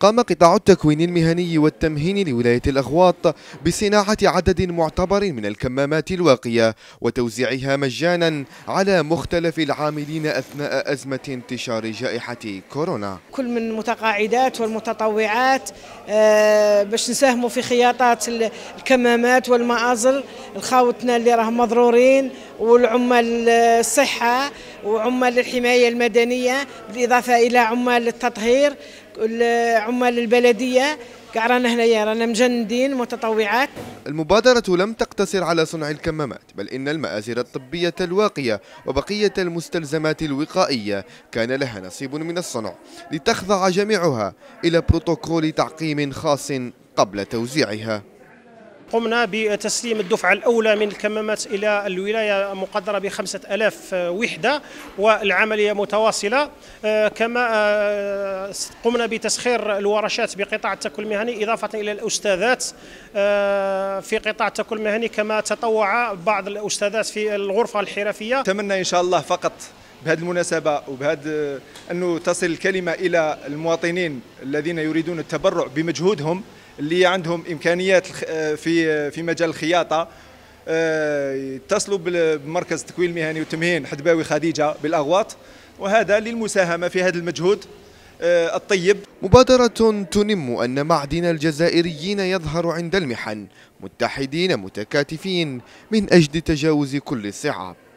قام قطاع التكوين المهني والتمهين لولاية الأغواط بصناعة عدد معتبر من الكمامات الواقية وتوزيعها مجانا على مختلف العاملين أثناء أزمة انتشار جائحة كورونا كل من المتقاعدات والمتطوعات آه، باش نساهموا في خياطة الكمامات والمآزل لخاوتنا اللي راهم مضرورين والعمال الصحه وعمال الحمايه المدنيه بالاضافه الى عمال التطهير عمال البلديه كاع رانا هنايا رانا مجندين متطوعات المبادرة لم تقتصر على صنع الكمامات بل إن المآزر الطبية الواقية وبقية المستلزمات الوقائية كان لها نصيب من الصنع لتخضع جميعها إلى بروتوكول تعقيم خاص قبل توزيعها قمنا بتسليم الدفعة الأولى من الكمامات إلى الولاية مقدرة بخمسة ألاف آه، وحدة والعملية متواصلة آه، كما آه، قمنا بتسخير الورشات بقطاع التكوين المهني إضافة إلى الأستاذات في قطاع التكوين المهني كما تطوع بعض الأستاذات في الغرفة الحرفية تمنى إن شاء الله فقط بهذه المناسبه وبهذا انه تصل الكلمه الى المواطنين الذين يريدون التبرع بمجهودهم اللي عندهم امكانيات في في مجال الخياطه يتصلوا آه، بمركز التكوين المهني والتمهين حدباوي خديجه بالاغواط وهذا للمساهمه في هذا المجهود آه، الطيب مبادرة تنم أن معدن الجزائريين يظهر عند المحن متحدين متكاتفين من أجل تجاوز كل الصعاب